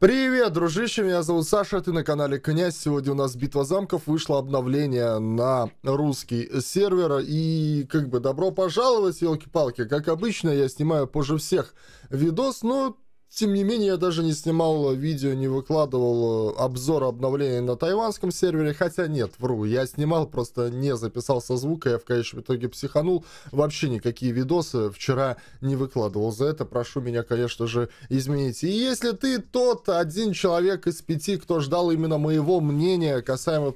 Привет, дружище, меня зовут Саша, ты на канале Князь. Сегодня у нас Битва замков, вышло обновление на русский сервер. И как бы добро пожаловать, елки-палки. Как обычно, я снимаю позже всех видос, но тем не менее, я даже не снимал видео, не выкладывал э, обзор обновления на тайванском сервере, хотя нет, вру, я снимал, просто не записался со звука, я в конечном итоге психанул, вообще никакие видосы вчера не выкладывал, за это прошу меня, конечно же, изменить. И если ты тот один человек из пяти, кто ждал именно моего мнения касаемо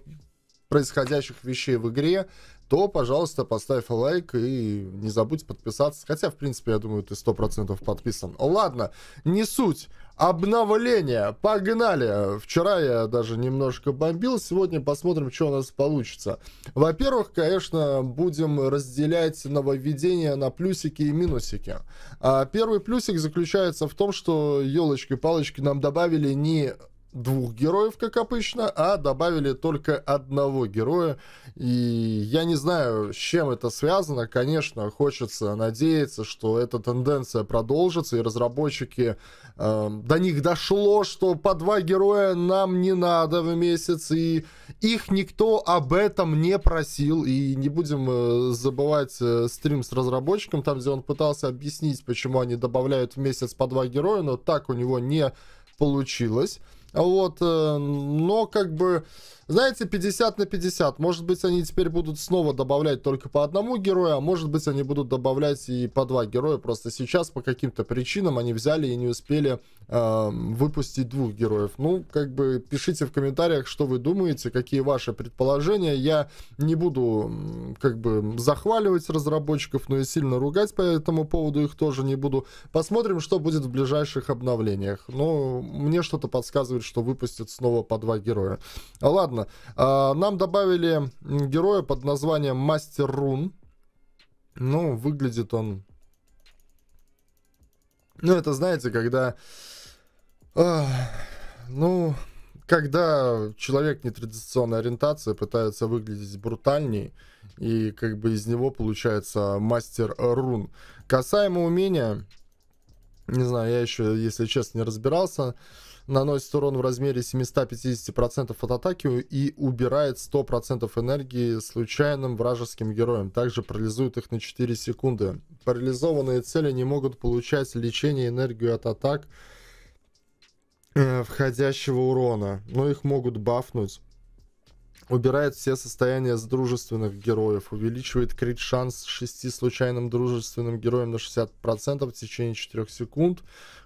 происходящих вещей в игре, то, пожалуйста, поставь лайк и не забудь подписаться. Хотя, в принципе, я думаю, ты 100% подписан. Ладно, не суть. Обновление. Погнали. Вчера я даже немножко бомбил. Сегодня посмотрим, что у нас получится. Во-первых, конечно, будем разделять нововведения на плюсики и минусики. А первый плюсик заключается в том, что, елочки-палочки, нам добавили не двух героев, как обычно, а добавили только одного героя. И я не знаю, с чем это связано. Конечно, хочется надеяться, что эта тенденция продолжится, и разработчики э, до них дошло, что по два героя нам не надо в месяц, и их никто об этом не просил. И не будем э, забывать э, стрим с разработчиком, там, где он пытался объяснить, почему они добавляют в месяц по два героя, но так у него не получилось. Вот, э, но как бы, знаете, 50 на 50. Может быть, они теперь будут снова добавлять только по одному герою, а может быть, они будут добавлять и по два героя. Просто сейчас по каким-то причинам они взяли и не успели э, выпустить двух героев. Ну, как бы, пишите в комментариях, что вы думаете, какие ваши предположения. Я не буду, как бы, захваливать разработчиков, но и сильно ругать по этому поводу их тоже не буду. Посмотрим, что будет в ближайших обновлениях. Но мне что-то подсказывает, что выпустят снова по два героя. А, ладно, а, нам добавили героя под названием Мастер Рун. Ну, выглядит он... Ну, это, знаете, когда... Ну, когда человек нетрадиционной ориентации пытается выглядеть брутальней, и как бы из него получается мастер рун. Касаемо умения, не знаю, я еще, если честно, не разбирался наносит урон в размере 750% от атаки и убирает 100% энергии случайным вражеским героям, Также парализует их на 4 секунды. Парализованные цели не могут получать лечение энергию от атак э, входящего урона, но их могут бафнуть. Убирает все состояния с дружественных героев. Увеличивает крит шанс 6 случайным дружественным героем на 60% в течение 4 секунд.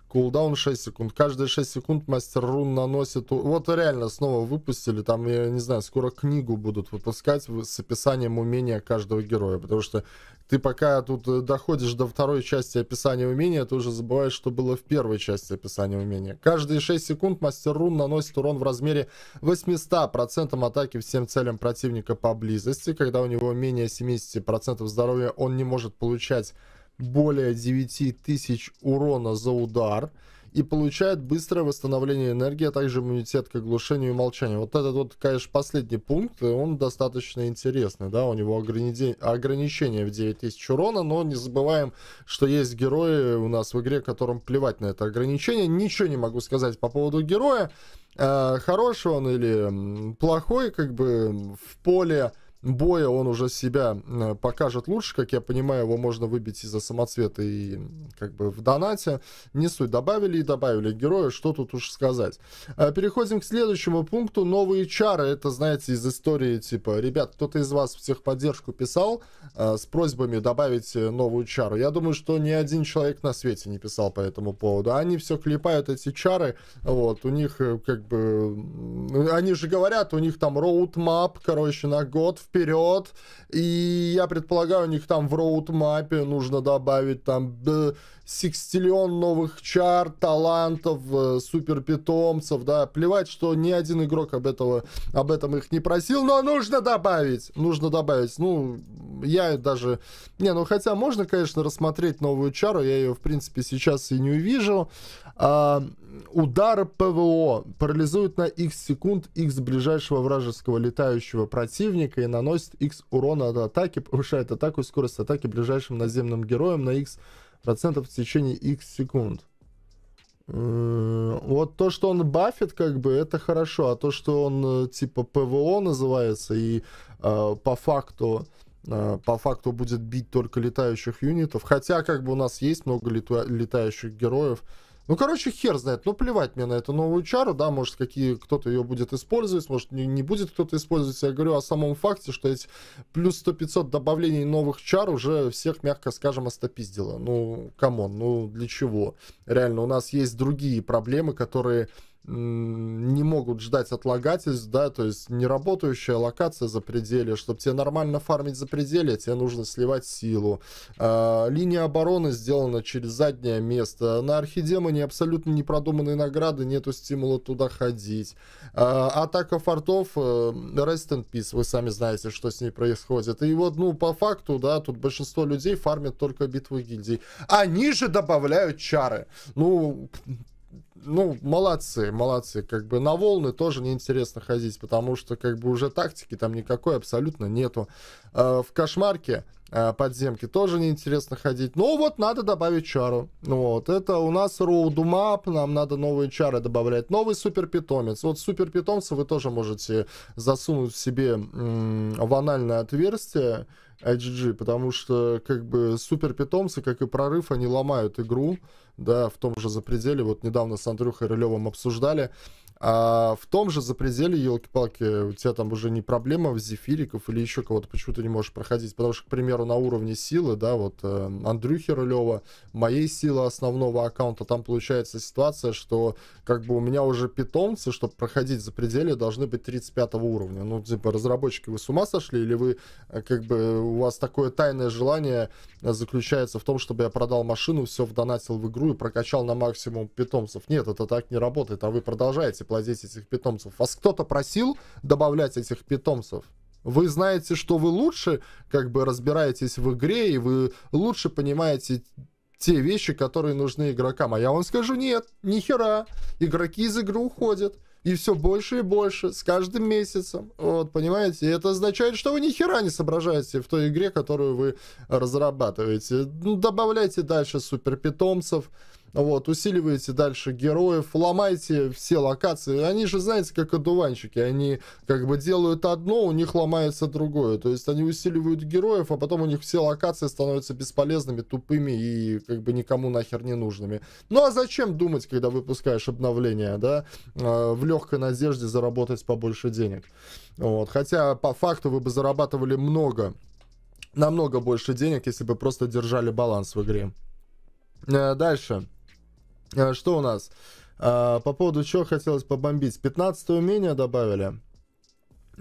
Кулдаун 6 секунд. Каждые 6 секунд мастер рун наносит... Вот реально снова выпустили. Там, я не знаю, скоро книгу будут выпускать с описанием умения каждого героя. Потому что ты пока тут э, доходишь до второй части описания умения, ты уже забываешь, что было в первой части описания умения. Каждые 6 секунд мастер рун наносит урон в размере 800% атаки всем целям противника поблизости. Когда у него менее 70% здоровья, он не может получать более 9000 урона за удар и получает быстрое восстановление энергии, а также иммунитет к оглушению и молчанию. Вот этот вот, конечно, последний пункт, он достаточно интересный, да, у него ограни... ограничение в 9000 урона, но не забываем, что есть герои у нас в игре, которым плевать на это ограничение. Ничего не могу сказать по поводу героя, э, хороший он или плохой, как бы в поле боя он уже себя покажет лучше. Как я понимаю, его можно выбить из-за самоцвета и как бы в донате. Не суть, добавили и добавили героя, что тут уж сказать. А, переходим к следующему пункту. Новые чары. Это, знаете, из истории типа, ребят, кто-то из вас в техподдержку писал а, с просьбами добавить э, новую чару. Я думаю, что ни один человек на свете не писал по этому поводу. Они все клепают эти чары. Вот, у них э, как бы... Они же говорят, у них там роутмап, короче, на год вперед. И я предполагаю, у них там в роудмапе нужно добавить там секстиллион новых чар, талантов, э, супер питомцев, да, плевать, что ни один игрок об, этого, об этом их не просил, но нужно добавить, нужно добавить, ну, я даже, не, ну, хотя можно, конечно, рассмотреть новую чару, я ее, в принципе, сейчас и не увижу, а, удар ПВО парализует на x секунд x ближайшего вражеского летающего противника и наносит x урона от атаки, повышает атаку и скорость атаки ближайшим наземным героям на x процентов в течение x секунд. Э, вот то, что он бафит, как бы, это хорошо, а то, что он э, типа ПВО называется и э, по факту э, по факту будет бить только летающих юнитов, хотя как бы у нас есть много лета летающих героев, ну, короче, хер знает, но ну, плевать мне на эту новую чару, да, может, какие кто-то ее будет использовать, может, не, не будет кто-то использовать. Я говорю о самом факте, что эти плюс 100-500 добавлений новых чар уже всех, мягко скажем, остопиздило. Ну, камон, ну, для чего? Реально, у нас есть другие проблемы, которые не могут ждать отлагательств, да, то есть неработающая локация за пределе, чтобы тебе нормально фармить за пределе, тебе нужно сливать силу. А, линия обороны сделана через заднее место. На архидемоне абсолютно непродуманные награды, нету стимула туда ходить. А, атака фортов, э, rest in peace, вы сами знаете, что с ней происходит. И вот, ну, по факту, да, тут большинство людей фармят только битвы гильдий. Они а же добавляют чары. Ну, ну, молодцы, молодцы. Как бы на волны тоже неинтересно ходить, потому что как бы уже тактики там никакой абсолютно нету. А, в кошмарке а, подземки тоже неинтересно ходить. ну вот надо добавить чару. Ну, вот, это у нас роудумап, нам надо новые чары добавлять. Новый супер питомец. Вот супер питомца вы тоже можете засунуть в себе в анальное отверстие IGG, потому что как бы супер питомцы, как и прорыв, они ломают игру, да, в том же запределе, вот недавно с Андрюхой Рылевым обсуждали, а в том же запределе, елки-палки, у тебя там уже не проблема в зефириков или еще кого-то, почему то не можешь проходить. Потому что, к примеру, на уровне силы, да, вот э, Андрюхи Рулева, моей силы основного аккаунта, там получается ситуация, что как бы у меня уже питомцы, чтобы проходить за пределы должны быть 35 уровня. Ну, типа, разработчики, вы с ума сошли? Или вы, э, как бы, у вас такое тайное желание заключается в том, чтобы я продал машину, все вдонатил в игру и прокачал на максимум питомцев? Нет, это так не работает, а вы продолжаете плодить этих питомцев. Вас кто-то просил добавлять этих питомцев? Вы знаете, что вы лучше как бы разбираетесь в игре, и вы лучше понимаете те вещи, которые нужны игрокам. А я вам скажу, нет, ни хера. Игроки из игры уходят. И все больше и больше с каждым месяцем. Вот, понимаете? И это означает, что вы ни хера не соображаете в той игре, которую вы разрабатываете. Ну, добавляйте дальше супер питомцев вот, усиливаете дальше героев, ломаете все локации. Они же, знаете, как одуванчики. Они как бы делают одно, у них ломается другое. То есть они усиливают героев, а потом у них все локации становятся бесполезными, тупыми и как бы никому нахер не нужными. Ну а зачем думать, когда выпускаешь обновление, да? А, в легкой надежде заработать побольше денег. Вот. Хотя по факту вы бы зарабатывали много, намного больше денег, если бы просто держали баланс в игре. Э, дальше. А, что у нас? А, по поводу чего хотелось побомбить. 15 умение добавили.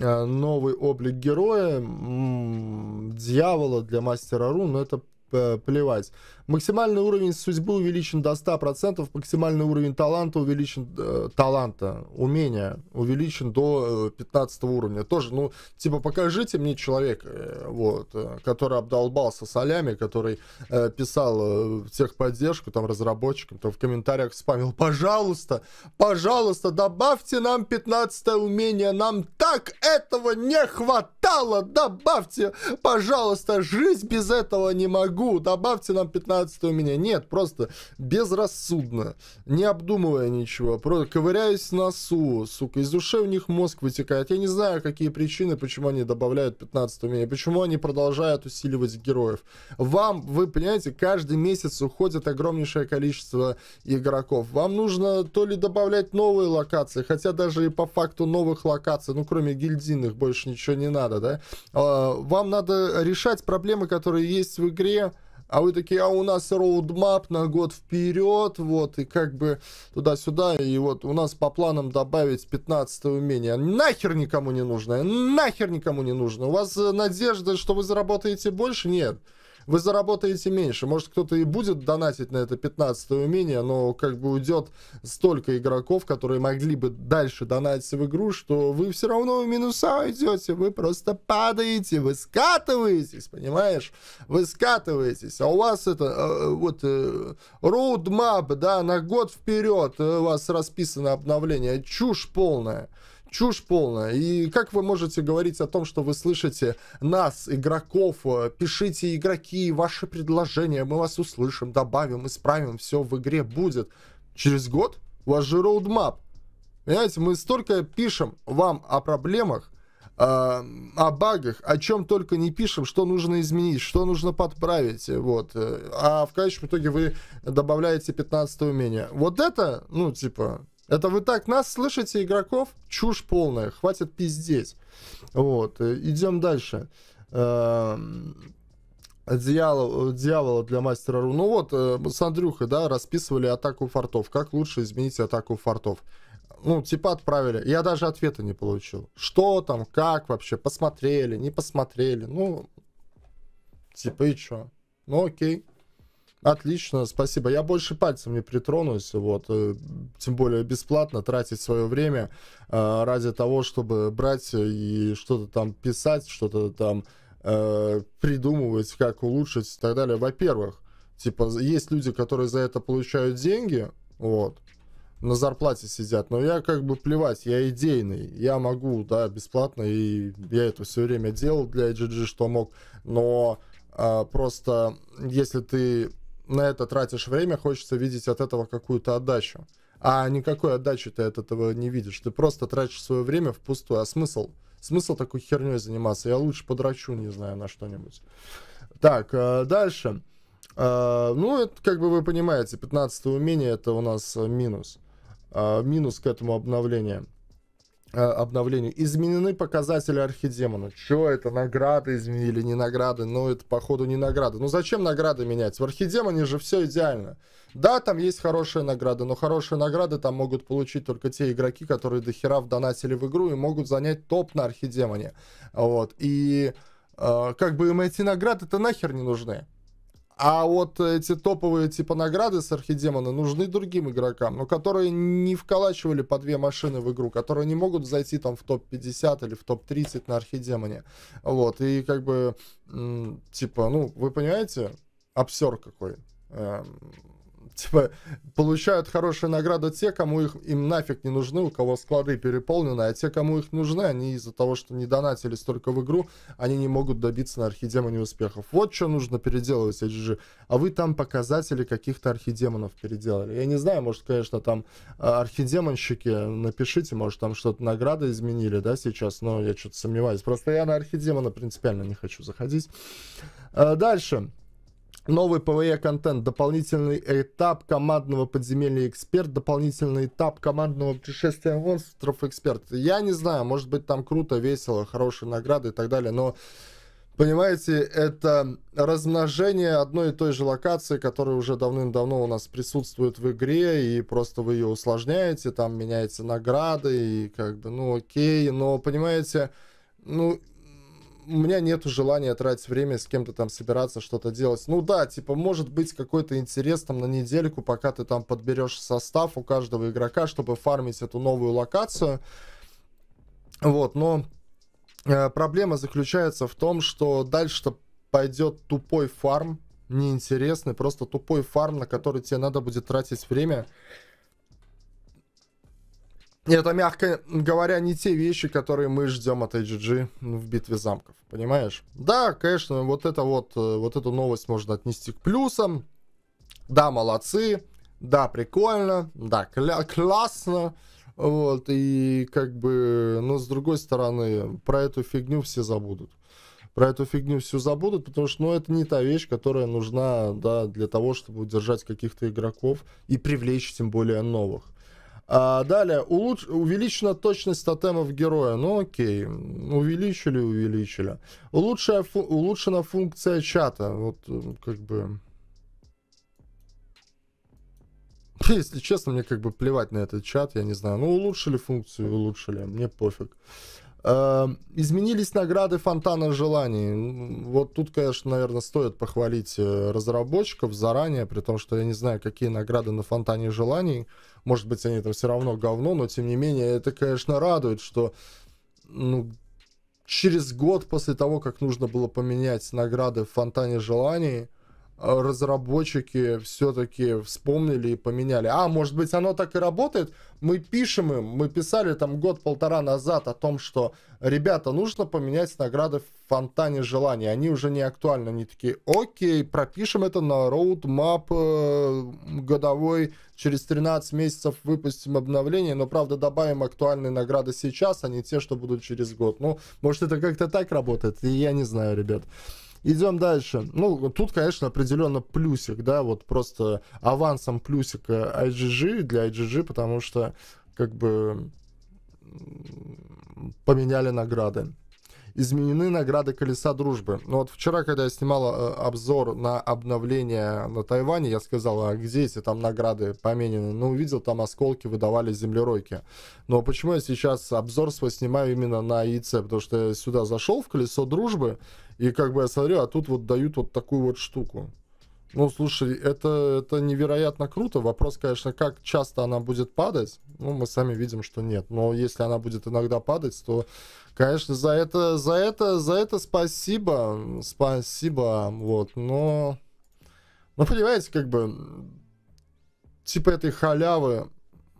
А, новый облик героя. Дьявола для мастера рун. Но это э, плевать. Максимальный уровень судьбы увеличен до 100%, максимальный уровень таланта увеличен, э, таланта, умения увеличен до э, 15 уровня. Тоже, ну, типа, покажите мне человека, э, вот, э, который обдолбался солями, который э, писал э, техподдержку, там, разработчикам, там, в комментариях спамил, пожалуйста, пожалуйста, добавьте нам 15 умение, нам так этого не хватало, добавьте, пожалуйста, жизнь без этого не могу, добавьте нам 15 18 у меня. Нет, просто безрассудно, не обдумывая ничего. Просто ковыряюсь в носу, сука, из ушей у них мозг вытекает. Я не знаю, какие причины, почему они добавляют 15 у меня почему они продолжают усиливать героев. Вам, вы понимаете, каждый месяц уходит огромнейшее количество игроков. Вам нужно то ли добавлять новые локации, хотя даже и по факту новых локаций, ну кроме гильдийных больше ничего не надо, да? А, вам надо решать проблемы, которые есть в игре, а вы такие, а у нас роудмап на год вперед, вот, и как бы туда-сюда, и вот у нас по планам добавить 15 умение. Нахер никому не нужно, нахер никому не нужно. У вас э, надежда, что вы заработаете больше? Нет вы заработаете меньше. Может, кто-то и будет донатить на это 15 умение, но как бы уйдет столько игроков, которые могли бы дальше донатить в игру, что вы все равно в минуса идете, вы просто падаете, вы скатываетесь, понимаешь? Вы скатываетесь, а у вас это э, вот э, roadmap, да, на год вперед э, у вас расписано обновление, чушь полная. Чушь полная. И как вы можете говорить о том, что вы слышите нас, игроков, э, пишите игроки, ваши предложения, мы вас услышим, добавим, исправим, все в игре будет. Через год у вас же роудмап. Понимаете, мы столько пишем вам о проблемах, э, о багах, о чем только не пишем, что нужно изменить, что нужно подправить, э, вот. А в конечном итоге вы добавляете 15 умение. Вот это, ну, типа, это вы так нас слышите, игроков? Чушь полная, хватит пиздеть. Вот, э, идем дальше. Эм, дьявол, дьявола для мастера ру. Ну вот, э, с Андрюхой, да, расписывали атаку фортов. Как лучше изменить атаку фортов? Ну, типа отправили. Я даже ответа не получил. Что там, как вообще, посмотрели, не посмотрели. Ну, типа и чё? Ну, окей. Отлично, спасибо. Я больше пальцем не притронусь, вот, э, тем более бесплатно тратить свое время э, ради того, чтобы брать и что-то там писать, что-то там э, придумывать, как улучшить и так далее. Во-первых, типа, есть люди, которые за это получают деньги, вот, на зарплате сидят, но я как бы плевать, я идейный, я могу, да, бесплатно, и я это все время делал для GG, что мог, но э, просто если ты на это тратишь время, хочется видеть от этого какую-то отдачу. А никакой отдачи ты от этого не видишь. Ты просто тратишь свое время впустую. А смысл? Смысл такой херней заниматься? Я лучше подрачу, не знаю, на что-нибудь. Так, э, дальше. Э, ну, это, как бы вы понимаете, 15 умение это у нас э, минус. Минус к этому обновлению. Э, обновлению. Изменены показатели архидемона. Что это, награды изменили, не награды? Ну, это, походу, не награды. Ну, зачем награды менять? В архидемоне же все идеально. Да, там есть хорошие награды, но хорошие награды там могут получить только те игроки, которые до хера вдонатили в игру и могут занять топ на архидемоне. Вот. И э, как бы им эти награды-то нахер не нужны. А вот эти топовые типа награды с Архидемона нужны другим игрокам, но которые не вколачивали по две машины в игру, которые не могут зайти там в топ-50 или в топ-30 на Архидемоне. Вот, и как бы, типа, ну, вы понимаете, обсер какой. Эм, типа, получают хорошие награды те, кому их им нафиг не нужны, у кого склады переполнены, а те, кому их нужны, они из-за того, что не донатили столько в игру, они не могут добиться на архидемоне успехов. Вот что нужно переделывать, HG. А вы там показатели каких-то архидемонов переделали. Я не знаю, может, конечно, там а, архидемонщики, напишите, может, там что-то награды изменили, да, сейчас, но я что-то сомневаюсь. Просто я на архидемона принципиально не хочу заходить. А, дальше новый ПВЕ-контент, дополнительный этап командного подземелья эксперт, дополнительный этап командного путешествия монстров эксперт. Я не знаю, может быть там круто, весело, хорошие награды и так далее, но Понимаете, это размножение одной и той же локации, которая уже давным-давно у нас присутствует в игре, и просто вы ее усложняете, там меняются награды, и как бы, ну окей, но понимаете, ну у меня нету желания тратить время с кем-то там собираться, что-то делать. Ну да, типа, может быть какой-то интерес там на недельку, пока ты там подберешь состав у каждого игрока, чтобы фармить эту новую локацию. Вот, но э, проблема заключается в том, что дальше-то пойдет тупой фарм, неинтересный, просто тупой фарм, на который тебе надо будет тратить время это, а мягко говоря, не те вещи, которые мы ждем от AGG в битве замков, понимаешь? Да, конечно, вот это вот, э, вот эту новость можно отнести к плюсам. Да, молодцы, да, прикольно, да, кля классно. Вот, и как бы, но с другой стороны, про эту фигню все забудут. Про эту фигню все забудут, потому что, ну, это не та вещь, которая нужна, да, для того, чтобы удержать каких-то игроков и привлечь, тем более, новых. А далее, улуч... увеличена точность тотемов героя. Ну окей, увеличили, увеличили. Улучшая фу... Улучшена функция чата. Вот эм, как бы... Если честно, мне как бы плевать на этот чат, я не знаю. Ну, улучшили функцию, улучшили, мне пофиг. А, изменились награды фонтана желаний. Вот тут, конечно, наверное, стоит похвалить э, разработчиков заранее, при том, что я не знаю, какие награды на фонтане желаний может быть, они там все равно говно, но тем не менее, это, конечно, радует, что ну, через год после того, как нужно было поменять награды в Фонтане Желаний, а, разработчики все-таки вспомнили и поменяли. А, может быть, оно так и работает? Мы пишем им, мы писали там год-полтора назад о том, что, ребята, нужно поменять награды в фонтане желаний. Они уже не актуальны. Они такие, окей, пропишем это на роудмап э, годовой. Через 13 месяцев выпустим обновление, но, правда, добавим актуальные награды сейчас, а не те, что будут через год. Ну, может, это как-то так работает? Я не знаю, ребят. Идем дальше. Ну, тут, конечно, определенно плюсик, да, вот просто авансом плюсик IGG э, для IGG, потому что, как бы, поменяли награды изменены награды колеса дружбы. Но ну вот вчера, когда я снимал э, обзор на обновление на Тайване, я сказал, а где эти там награды поменены? Ну, увидел, там осколки выдавали землеройки. Но почему я сейчас обзор свой снимаю именно на ИЦ? Потому что я сюда зашел в колесо дружбы, и как бы я смотрю, а тут вот дают вот такую вот штуку. Ну, слушай, это, это невероятно круто. Вопрос, конечно, как часто она будет падать. Ну, мы сами видим, что нет. Но если она будет иногда падать, то, конечно, за это, за это, за это спасибо. Спасибо. Вот, но... Ну, понимаете, как бы... Типа этой халявы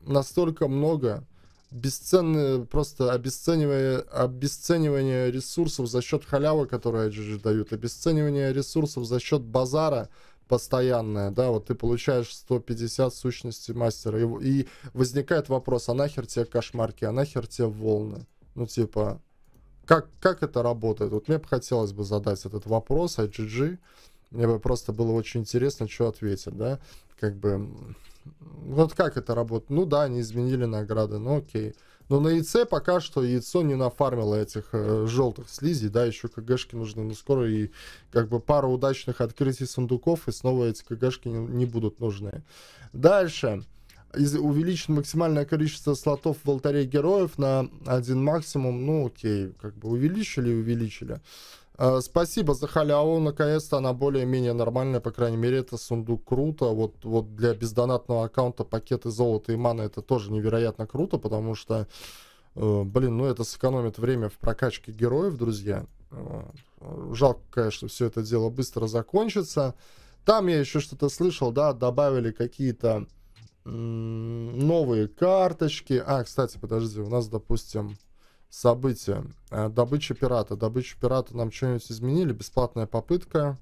настолько много бесценное, просто обесценивание, обесценивание ресурсов за счет халявы, которые дают, обесценивание ресурсов за счет базара, постоянная, да, вот ты получаешь 150 сущностей мастера, и, и возникает вопрос, а нахер тебе кошмарки, а нахер тебе волны? Ну, типа, как, как это работает? Вот мне бы хотелось бы задать этот вопрос IGG, а мне бы просто было очень интересно, что ответить, да, как бы, вот как это работает? Ну да, они изменили награды, ну окей, но на яйце пока что яйцо не нафармило этих э, желтых слизей, да, еще КГшки нужны, на скоро и как бы пара удачных открытий сундуков, и снова эти КГшки не, не будут нужны. Дальше. Из, увеличено максимальное количество слотов в алтаре героев на один максимум, ну окей, как бы увеличили, увеличили. Э, спасибо за халяву, наконец-то она более-менее нормальная, по крайней мере, это сундук круто, вот, вот для бездонатного аккаунта пакеты золота и маны это тоже невероятно круто, потому что, э, блин, ну это сэкономит время в прокачке героев, друзья. Э, жалко, конечно, все это дело быстро закончится. Там я еще что-то слышал, да, добавили какие-то новые карточки. А, кстати, подожди, у нас, допустим, События. Э, добыча пирата. Добычу пирата нам что-нибудь изменили. Бесплатная попытка.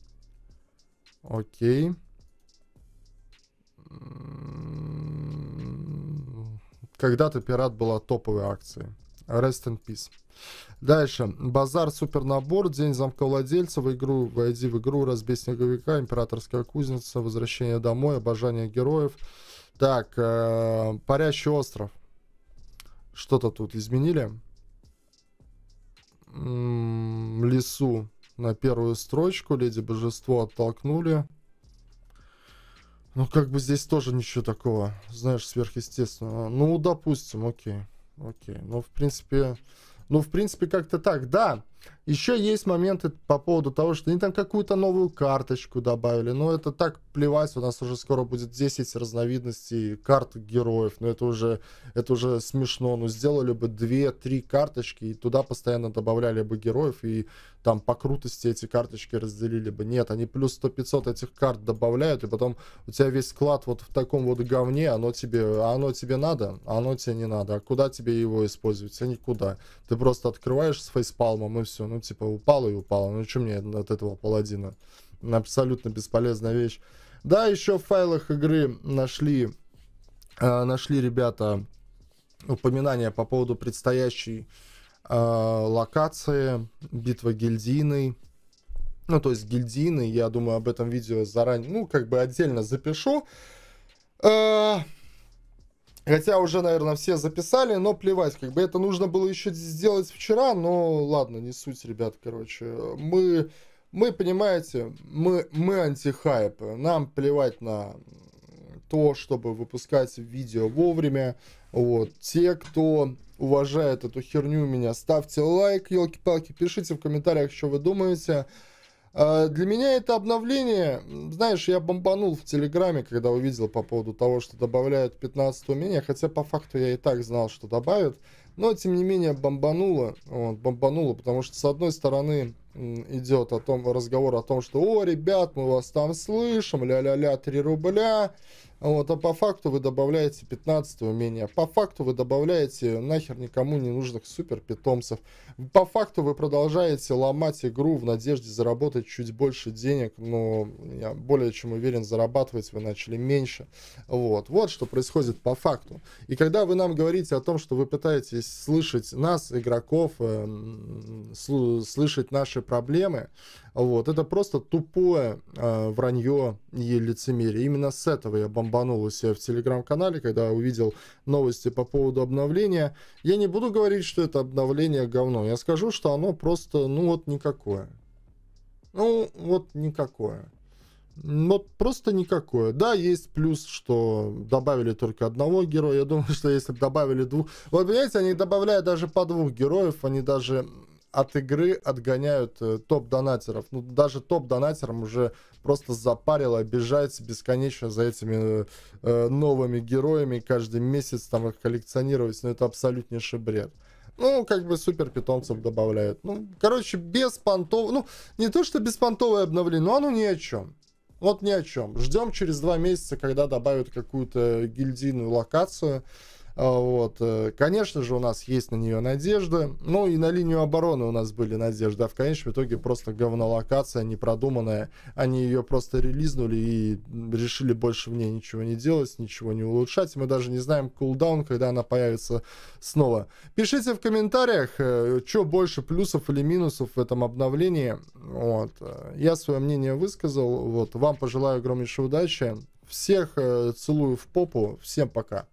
Окей. Когда-то пират была топовой акцией. Rest in peace. Дальше. Базар супер набор День замка владельца. В игру войди в игру. Разбей снеговика. Императорская кузница. Возвращение домой. Обожание героев. Так. Э, Парящий остров. Что-то тут изменили лесу на первую строчку. Леди Божество оттолкнули. Ну, как бы здесь тоже ничего такого, знаешь, сверхъестественного. Ну, допустим, окей. Окей. Ну, в принципе... Ну, в принципе, как-то так. Да, еще есть моменты по поводу того, что они там какую-то новую карточку добавили. Но это так плевать, у нас уже скоро будет 10 разновидностей карт героев. Но это уже, это уже смешно. Ну, сделали бы 2-3 карточки, и туда постоянно добавляли бы героев, и там по крутости эти карточки разделили бы. Нет, они плюс 100-500 этих карт добавляют, и потом у тебя весь клад вот в таком вот говне, оно тебе, оно тебе надо, а оно тебе не надо. А куда тебе его использовать? А никуда. Ты просто открываешь с фейспалмом, и все. Ну, ну, типа, упало и упало, Ну, что мне от этого паладина? Абсолютно бесполезная вещь. Да, еще в файлах игры нашли, э, нашли ребята упоминания по поводу предстоящей э, локации битва гильдийной. Ну, то есть гильдийной, я думаю, об этом видео заранее, ну, как бы отдельно запишу. Э, Хотя уже, наверное, все записали, но плевать, как бы это нужно было еще сделать вчера, но ладно, не суть, ребят, короче. Мы, мы понимаете, мы, мы антихайп, нам плевать на то, чтобы выпускать видео вовремя. Вот, те, кто уважает эту херню меня, ставьте лайк, елки-палки, пишите в комментариях, что вы думаете. А, для меня это обновление, знаешь, я бомбанул в Телеграме, когда увидел по поводу того, что добавляют 15 умения, хотя по факту я и так знал, что добавят, но тем не менее бомбануло, вот, бомбануло, потому что с одной стороны идет о том, разговор о том, что «О, ребят, мы вас там слышим, ля-ля-ля, 3 рубля», вот, а по факту вы добавляете 15 умения. По факту вы добавляете нахер никому не нужных супер питомцев. По факту вы продолжаете ломать игру в надежде заработать чуть больше денег. Но я более чем уверен, зарабатывать вы начали меньше. Вот, вот что происходит по факту. И когда вы нам говорите о том, что вы пытаетесь слышать нас, игроков, эм, слышать наши проблемы, вот, это просто тупое э, вранье и лицемерие. Именно с этого я бомбанул у себя в телеграм-канале, когда увидел новости по поводу обновления. Я не буду говорить, что это обновление говно. Я скажу, что оно просто, ну вот никакое. Ну, вот никакое. Вот просто никакое. Да, есть плюс, что добавили только одного героя. Я думаю, что если добавили двух... Вот, понимаете, они добавляют даже по двух героев, они даже от игры отгоняют э, топ-донатеров. Ну, даже топ-донатерам уже просто запарило, обижается бесконечно за этими э, новыми героями, каждый месяц там их коллекционировать, но ну, это абсолютнейший бред. Ну, как бы супер питомцев добавляют. Ну, короче, без понтов... Ну, не то, что без понтовое обновление, но оно ни о чем. Вот ни о чем. Ждем через два месяца, когда добавят какую-то гильдийную локацию. А, вот. Э, конечно же, у нас есть на нее надежда. Ну и на линию обороны у нас были надежды. А в конечном итоге просто говнолокация, непродуманная. Они ее просто релизнули и решили больше в ней ничего не делать, ничего не улучшать. Мы даже не знаем кулдаун, когда она появится снова. Пишите в комментариях, э, что больше плюсов или минусов в этом обновлении. Вот. Э, я свое мнение высказал. Вот. Вам пожелаю огромнейшей удачи. Всех целую в попу. Всем пока.